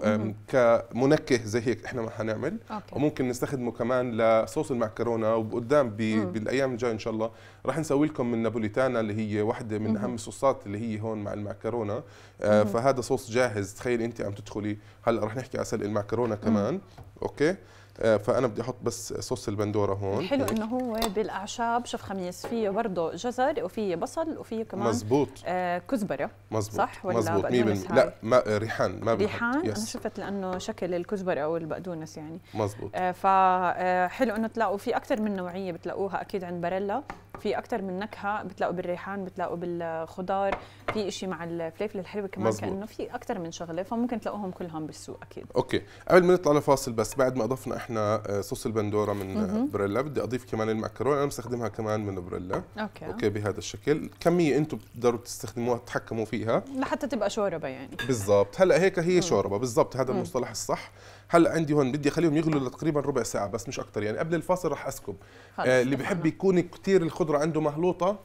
كمنكه زي هيك احنا ما حنعمل أوكي. وممكن نستخدمه كمان لصوص المعكرونه وقدام بالايام الجايه ان شاء الله راح نسوي لكم من نابوليتانا اللي هي واحده من اهم الصوصات اللي هي هون مع المعكرونه فهذا صوص جاهز تخيل انت عم تدخلي هلا راح نحكي عسل المعكرونه كمان اوكي آه، فانا بدي احط بس صوص البندوره هون حلو انه هو بالاعشاب شوف خميس فيه برضه جزر وفيه بصل وفيه كمان مزبوط آه كزبره مزبوط صح ولا مزبوط لا ما ريحان ما ريحان انا شفت لانه شكل الكزبره او البقدونس يعني مزبوط آه فحلو آه، انه تلاقوا في اكثر من نوعيه بتلاقوها اكيد عند باريلا في اكثر من نكهه بتلاقوا بالريحان بتلاقوا بالخضار في شيء مع الفليفل الحلوه كمان مزبوط. كانه في اكثر من شغله فممكن تلاقوهم كلهم بالسوق اكيد اوكي قبل ما نطلع لفاصل بس بعد ما اضفنا احنا آه، صوص البندوره من آه، بريلا بدي اضيف كمان المعكرونه انا بستخدمها كمان من بريلا اوكي اوكي بهذا الشكل كميه انتم بتقدروا تستخدموها تتحكموا فيها لحتى تبقى شوربه يعني بالضبط هلا هيك هي شوربه بالضبط هذا المصطلح الصح هلا عندي هون بدي اخليهم يغلوا لتقريبا ربع ساعه بس مش اكثر يعني قبل الفاصل راح اسكب آه اللي بحب يكون كثير الخضره عنده مهلوطه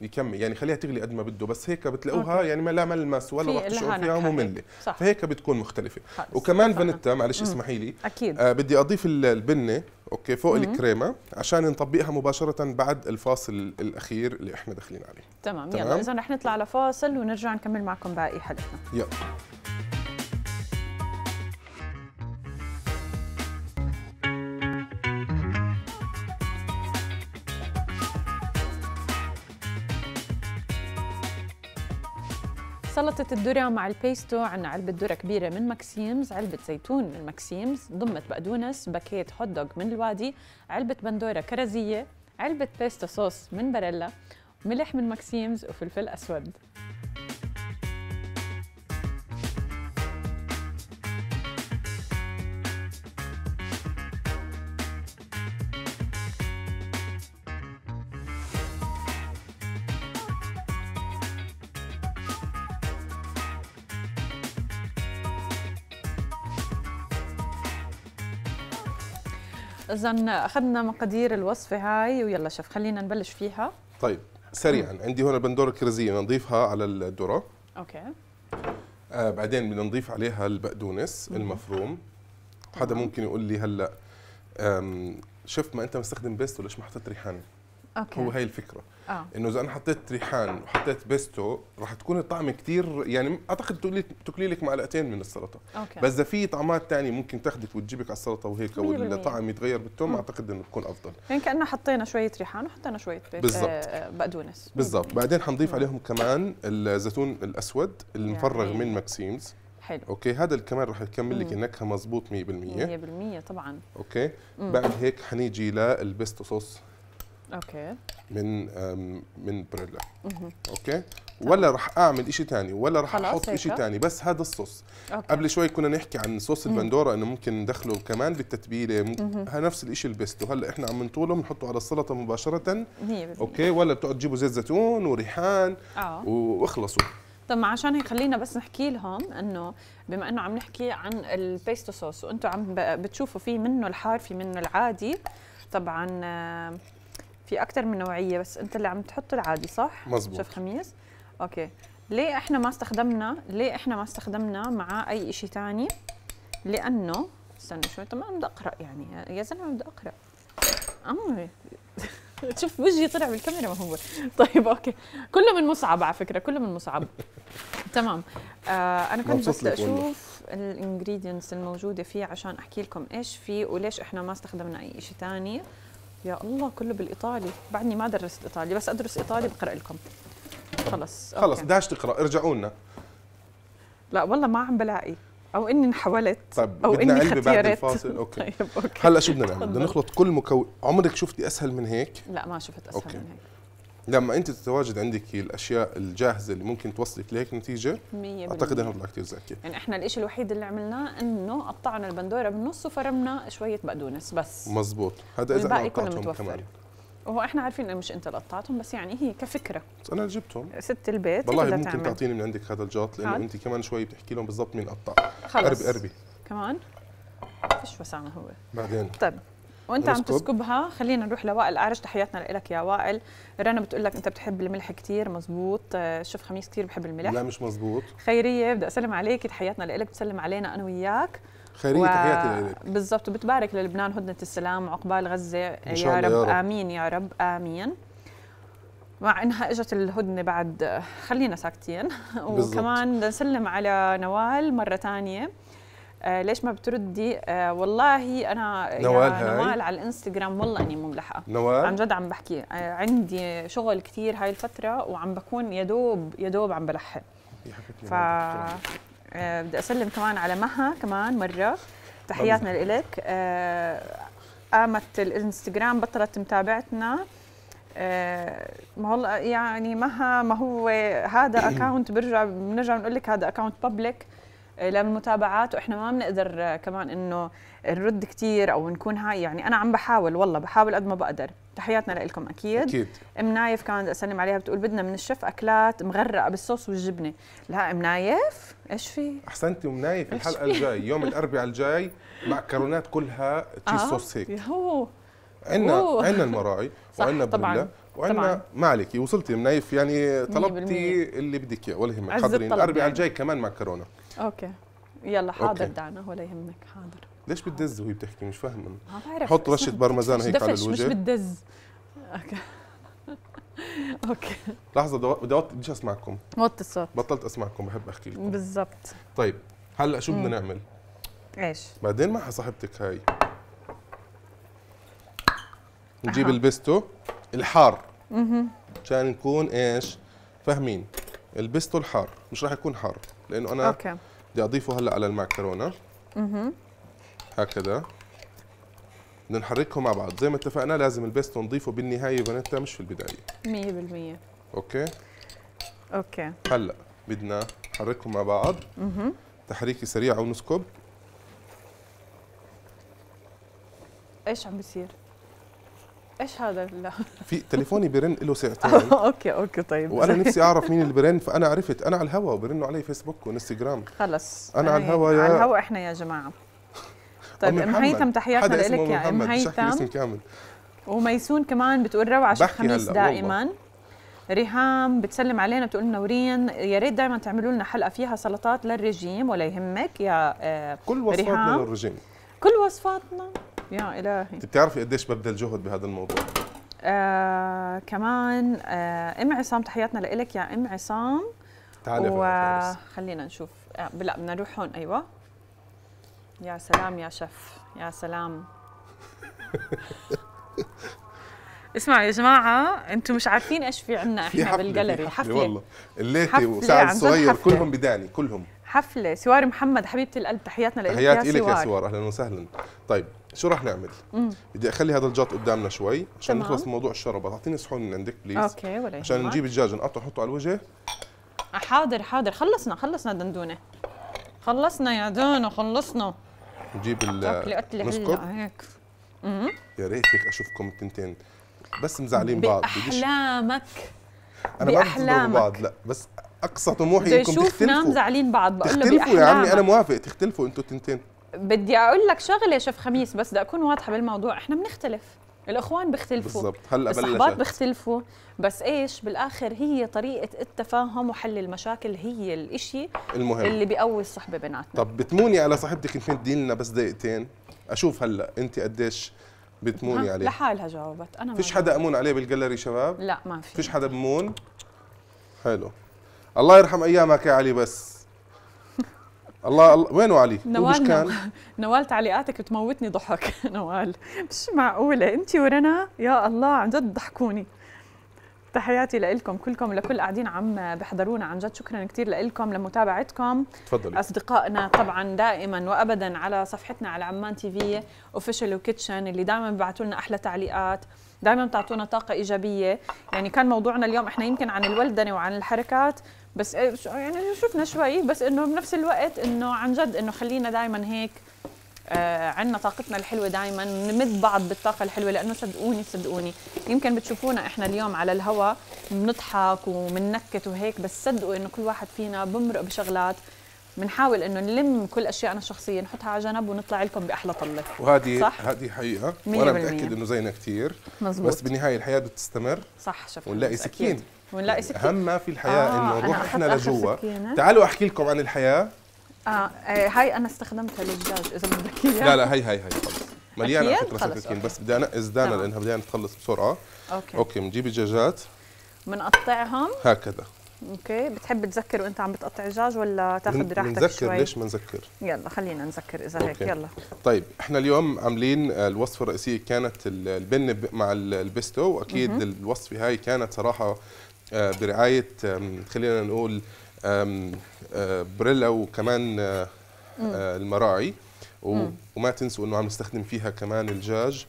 يكمل يعني خليها تغلي قد ما بده بس هيك بتلاقوها أوكي. يعني ما لا ملمس ولا راح تشعر فيها ممله فهيك بتكون مختلفه خلص. وكمان فانيتا معلش اسمحي لي اكيد آه بدي اضيف البنه اوكي فوق مم. الكريمه عشان نطبقها مباشره بعد الفاصل الاخير اللي احنا داخلين عليه تمام, تمام؟ يلا اذا رح نطلع لفاصل ونرجع نكمل معكم باقي حلقتنا يلا سلطة الذرة مع البيستو عنا علبة ذرة كبيرة من ماكسيمز علبة زيتون من ماكسيمز ضمة بقدونس باكيت هوت دوغ من الوادي علبة بندورة كرزية علبة بيستو صوص من باريلا ملح من ماكسيمز وفلفل أسود اذا اخذنا مقادير الوصفه هاي ويلا شف خلينا نبلش فيها طيب سريعا عندي هون البندوره الكرزيه نضيفها على الذره اوكي آه بعدين بدنا نضيف عليها البقدونس المفروم حدا ممكن يقول لي هلا شف ما انت مستخدم بيست وليش ما حطيت ريحان اوكي هو هي الفكره آه. انه اذا انا حطيت ريحان وحطيت بيستو راح تكون الطعم كثير يعني اعتقد تقولي لك معلقتين من السلطه أوكي. بس اذا في طعمات ثانيه ممكن تاخذك وتجيبك على السلطه وهيك او الطعم يتغير بالثوم اعتقد انه بتكون افضل يعني كانه حطينا شويه ريحان وحطينا شويه بالزبط. آه، آه، بقدونس بالضبط بعدين حنضيف عليهم كمان الزيتون الاسود المفرغ يعني. من ماكسيمز حلو اوكي هذا كمان رح يكمل لك النكهه مزبوط 100% 100% طبعا اوكي مم. بعد هيك حنيجي للبيستو صوص اوكي من من بريلا اوكي ولا رح اعمل شيء ثاني ولا رح احط شيء ثاني بس هذا الصوص أوكي. قبل شوي كنا نحكي عن صوص البندوره انه ممكن ندخله كمان بالتتبيله نفس الشيء البيستو هلا احنا عم نطوله بنحطه على السلطه مباشره اوكي ولا بتقعد تجيبوا زيت زيتون وريحان آه. واخلصوا طب عشان هيك خلينا بس نحكي لهم انه بما انه عم نحكي عن البيستو صوص وانتم عم بتشوفوا في منه الحار في منه العادي طبعا في اكثر من نوعيه بس انت اللي عم تحط العادي صح مزبوط شوف خميس اوكي ليه احنا ما استخدمنا ليه احنا ما استخدمنا مع اي شيء ثاني لانه استنى شوي طب انا بدي اقرا يعني يا زلمه بدي اقرا امي شوف وجهي طلع بالكاميرا ما هو طيب اوكي كله من مصعب على فكره كله من مصعب تمام آه انا كنت بس اشوف الانجريدينتس الموجوده فيه عشان احكي لكم ايش فيه وليش احنا ما استخدمنا اي شيء ثاني يا الله كله بالايطالي بعدني ما درست ايطالي بس ادرس ايطالي بقرا لكم خلص خلص داش تقرا ارجعوا لنا لا والله ما عم بلاقي او اني انحولت طيب او بدنا اني بعد الفاصل اوكي, طيب أوكي. هلا شو بدنا نعمل بدنا نخلط كل مكون عمرك شفتي اسهل من هيك لا ما شفت اسهل أوكي. من هيك لما انت تتواجد عندك الاشياء الجاهزه اللي ممكن توصلك لهيك نتيجه 100% اعتقد انه طلع كثير زكي يعني احنا الشيء الوحيد اللي عملناه انه قطعنا البندوره بالنص وفرمنا شويه بقدونس بس مزبوط هذا اذا كله متوفر كمان وهو احنا عارفين انه مش انت اللي قطعتهم بس يعني هي كفكره بس انا جبتهم ست البيت والله ممكن تعمل. تعطيني من عندك هذا الجاط لانه نعم. انت كمان شوي بتحكي لهم بالضبط مين قطع خلص قربي قربي كمان فيش وسامه هو بعدين طيب وانت عم تسكبها خلينا نروح لوائل اعرج تحياتنا لك يا وائل رنا بتقول لك انت بتحب الملح كثير مزبوط آه، شوف خميس كثير بحب الملح لا مش مزبوط خيريه بدي اسلم عليك تحياتنا لك بتسلم علينا انا وياك خيريه و... تحياتي لك بالضبط وبتبارك للبنان هدنه السلام وعقبال غزه يا رب, يا رب امين يا رب امين مع انها اجت الهدنه بعد خلينا ساكتين وكمان نسلم على نوال مره ثانيه آه ليش ما بتردي آه والله انا نوال, يا نوال على الانستغرام والله اني مو ملحقه نوال عن جد عم بحكي آه عندي شغل كثير هاي الفتره وعم بكون يا دوب يا دوب عم بلحق ف آه بدي اسلم كمان على مها كمان مره تحياتنا لإلك آه قامت الانستغرام بطلت متابعتنا آه ما هو يعني مها ما هو هذا اكونت برجع بنرجع بنقول لك هذا اكونت بابليك للمتابعات واحنا ما بنقدر كمان انه نرد كثير او نكون هاي يعني انا عم بحاول والله بحاول قد ما بقدر تحياتنا لكم اكيد اكيد ام نايف كانت بدي اسلم عليها بتقول بدنا من الشيف اكلات مغرقه بالصوص والجبنه لا ام نايف ايش في احسنتي ام نايف الحلقه الجاي يوم الاربعاء الجاي معكرونات كلها تشيز آه. صوص هيك هو عندنا عندنا المراعي وعندنا برولا وعندنا ما عليك وصلتي منيف يعني طلبتي اللي بدك اياه ولا يهمك حاضرين الاربعاء يعني. الجاي كمان معكرونه اوكي يلا حاضر أوكي. دعنا ولا يهمك حاضر ليش بتدز وهي بتحكي مش فاهم ما بعرف حط رشه برمزان هيك على الوجه مش بتدز اوكي اوكي لحظه بدي دو... بديش اسمعكم وطي الصوت بطلت اسمعكم بحب احكي لكم بالضبط طيب هلا شو بدنا نعمل؟ ايش؟ بعدين معها صاحبتك هاي نجيب أحا. البستو الحار مشان نكون ايش؟ فاهمين البستو الحار مش راح يكون حار لانه انا اوكي بدي اضيفه هلا على المعكرونه اها هكذا بدنا نحركهم مع بعض زي ما اتفقنا لازم البيستو نضيفه بالنهايه فانيتا مش في البدايه 100% اوكي اوكي هلا بدنا نحركهم مع بعض اها تحريكه سريعه ونسكب ايش عم بيصير ايش هذا لا في تليفوني بيرن له ساعتين آه، اوكي اوكي طيب وانا نفسي اعرف مين اللي بيرن فانا عرفت انا على الهوا بيرنوا علي فيسبوك وانستغرام خلص انا على إيه، الهوا يا على الهوا احنا يا جماعه طيب ام هيثم تحياتنا لك يا ام هيثم وميسون كمان بتقول روعه شيخ خميس دائما ريهام بتسلم علينا بتقول نورين يا ريت دائما تعملوا لنا حلقه فيها سلطات للرجيم ولا يهمك يا آه، كل وصفاتنا للرجيم كل وصفاتنا يا الهي بتعرفي قديش ببذل جهد بهذا الموضوع آه كمان آه ام عصام تحياتنا لك يا ام عصام تعالي وخلينا نشوف آه لا بدنا نروح هون ايوه يا سلام يا شف يا سلام اسمعوا يا جماعة انتم مش عارفين ايش في عندنا احنا بالجاليري حفلة, والله الليتي وسعد الصغير كلهم بداني كلهم حفلة سوار محمد حبيبة القلب تحياتنا لك يا سوار تحياتي لك يا سوار اهلا وسهلا طيب شو راح نعمل؟ مم. بدي اخلي هذا الجات قدامنا شوي عشان تمام. نخلص من موضوع الشربات، اعطيني صحون من عندك بليز اوكي ولا عشان نجيب الدجاج نقطعه نحطه على الوجه آه، حاضر حاضر خلصنا خلصنا دندونه خلصنا يا دون خلصنا نجيب المسكر هيك يا ريت هيك اشوفكم التنتين بس مزعلين بعض باحلامك انا بأحلامك. ما بعض لا بس اقصى طموحي انكم تختلفوا مزعلين بعض بقول له تختلفوا يا عمي انا موافق تختلفوا انتوا التنتين بدي اقول لك شغله شف خميس بس بدي اكون واضحه بالموضوع احنا بنختلف الاخوان بيختلفوا هلا الصحبات بيختلفوا بس ايش بالاخر هي طريقه التفاهم وحل المشاكل هي الشيء المهم اللي بيقوي الصحبه بيناتنا طب بتموني على صاحبتك انت لنا بس دقيقتين اشوف هلا انت قديش بتموني عليه لحالها جاوبت انا ما فيش حدا امون عليه بالجاليري شباب لا ما في فيش حدا بمون حلو الله يرحم ايامك يا علي بس الله, الله وينه علي؟ نوال كان؟ نوال تعليقاتك بتموتني ضحك نوال مش معقولة أنت ورنا يا الله عن جد ضحكوني تحياتي لكم كلكم لكل قاعدين عم بحضرونا عن جد شكرا كثير لكم لمتابعتكم تفضلي اصدقائنا طبعا دائما وابدا على صفحتنا على عمان تي في اوفيشال وكيتشن اللي دائما ببعثوا لنا احلى تعليقات دائما بتعطونا طاقه ايجابيه يعني كان موضوعنا اليوم احنا يمكن عن الولدنه وعن الحركات بس آه، يعني شفنا شوي بس انه بنفس الوقت انه عن جد انه خلينا دائما هيك آه عندنا طاقتنا الحلوه دائما نمد بعض بالطاقه الحلوه لانه صدقوني صدقوني يمكن بتشوفونا احنا اليوم على الهواء بنضحك ومننكت وهيك بس صدقوا انه كل واحد فينا بمرق بشغلات بنحاول انه نلم كل اشياءنا الشخصيه نحطها على جنب ونطلع لكم باحلى طله وهذه صح؟ هذه حقيقه وانا متاكد انه زينا كثير بس بالنهايه الحياه بتستمر صح شفت ونلاقي سكين أكيد. ونلاقي إيه، سكين اهم ما في الحياه آه انه نروح احنا لجوا تعالوا احكي لكم عن الحياه اه إيه، هاي انا استخدمتها للدجاج اذا بدك اياها لا لا هي هي هي خلص مليانه على فكره سكاكين بس بدي انقز دانا لانها بدي تخلص بسرعه اوكي اوكي بنجيب الدجاجات بنقطعهم هكذا اوكي بتحب تذكر وانت عم بتقطع دجاج ولا تاخذ راحتك منذكر شوي ليش ما نذكر يلا خلينا نذكر اذا هيك يلا طيب احنا اليوم عاملين الوصفه الرئيسيه كانت البن مع البيستو واكيد الوصفه هاي كانت صراحه آه، برعايه خلينا نقول آه، بريلا وكمان آه، المراعي وما تنسوا انه عم نستخدم فيها كمان الجاج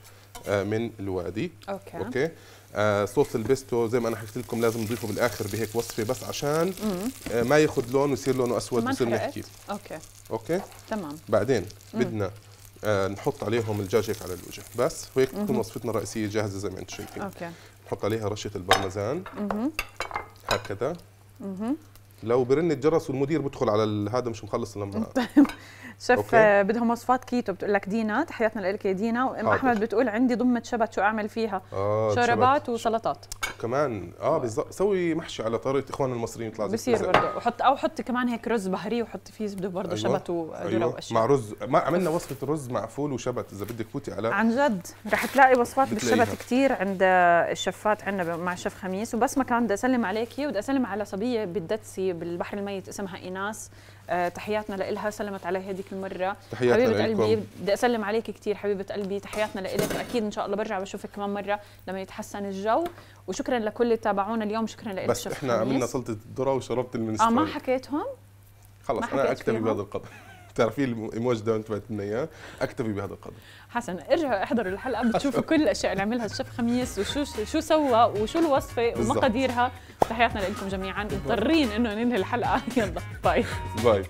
من الوادي اوكي اوكي صوص البيستو زي ما انا حكيت لكم لازم نضيفه بالاخر بهيك وصفه بس عشان ما ياخذ لون ويصير لونه اسود ويصير نحكي اوكي اوكي تمام بعدين بدنا نحط عليهم الدجاج هيك على الوجه بس وهيك تكون وصفتنا الرئيسيه جاهزه زي ما انتم شايفين اوكي بحط عليها رشه البارميزان هكذا لو برن الجرس والمدير بدخل على هذا مش مخلص لما طيب. شف آه، بدهم وصفات كيتو بتقول لك دينا تحياتنا لك يا دينا وام احمد بتقول عندي ضمه شبت شو اعمل فيها آه شربات وسلطات كمان اه بالضبط سوي محشي على طريقه اخواننا المصريين يطلع بصير برضه وحط او حط كمان هيك رز بهري وحط فيه زبده برضه أيوة. شبت وذره أيوة. واشياء مع رز ما عملنا وصفه رز مع فول وشبت اذا بدك فوتي على عن جد رح تلاقي وصفات بالشبت كثير عند الشفات عندنا مع الشيف خميس وبس ما كان بدي اسلم عليكي وبدي اسلم على صبيه بدها بالبحر الميت اسمها ايناس آه تحياتنا لها سلمت علي هذيك المرة تحياتنا حبيبة لألكم. قلبي بدي أسلم عليك كثير حبيبة قلبي تحياتنا لك أكيد إن شاء الله برجع بشوفك كمان مرة لما يتحسن الجو وشكرا لكل اللي تابعونا اليوم شكرا لك بس احنا عملنا سلطة الذرة وشربت المنسترين اه ما حكيتهم؟ خلص ما حكيت انا اكتفي بهذا القدر تعرفي الايموجي ده وانت بعتت اياه اكتفي بهذا القدر حسن ارجع احضر الحلقه بتشوفوا كل الاشياء اللي عملها الشيف خميس وشو شو سوى وشو الوصفه ومقاديرها تحياتنا لكم جميعا مضطرين انه ننهي الحلقه يلا باي باي